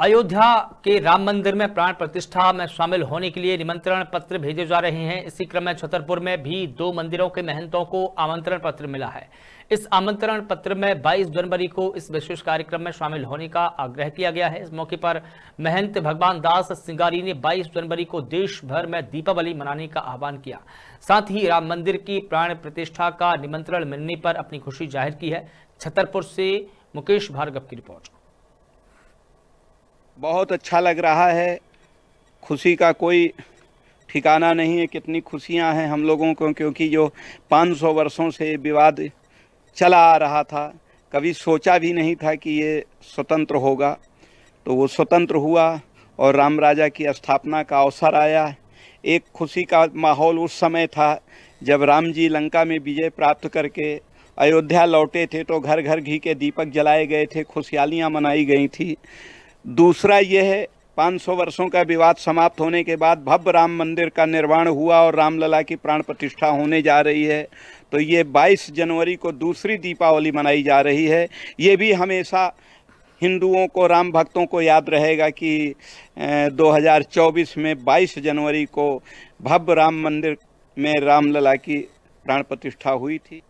अयोध्या के राम मंदिर में प्राण प्रतिष्ठा में शामिल होने के लिए निमंत्रण पत्र भेजे जा रहे हैं इसी क्रम में छतरपुर में भी दो मंदिरों के महंतों को आमंत्रण पत्र मिला है इस आमंत्रण पत्र में 22 जनवरी को इस विशेष कार्यक्रम में शामिल होने का आग्रह किया गया है इस मौके पर महंत भगवान दास सिंगारी ने 22 जनवरी को देश भर में दीपावली मनाने का आह्वान किया साथ ही राम मंदिर की प्राण प्रतिष्ठा का निमंत्रण मिलने पर अपनी खुशी जाहिर की है छतरपुर से मुकेश भार्गव की रिपोर्ट बहुत अच्छा लग रहा है खुशी का कोई ठिकाना नहीं है कितनी खुशियां हैं हम लोगों को क्योंकि जो 500 वर्षों से विवाद चला आ रहा था कभी सोचा भी नहीं था कि ये स्वतंत्र होगा तो वो स्वतंत्र हुआ और राम राजा की स्थापना का अवसर आया एक खुशी का माहौल उस समय था जब राम जी लंका में विजय प्राप्त करके अयोध्या लौटे थे तो घर घर घी के दीपक जलाए गए थे खुशहालियाँ मनाई गई थी दूसरा यह है 500 वर्षों का विवाद समाप्त होने के बाद भव्य राम मंदिर का निर्माण हुआ और रामलला की प्राण प्रतिष्ठा होने जा रही है तो ये 22 जनवरी को दूसरी दीपावली मनाई जा रही है ये भी हमेशा हिंदुओं को राम भक्तों को याद रहेगा कि 2024 में 22 जनवरी को भव्य राम मंदिर में रामलला की प्राण प्रतिष्ठा हुई थी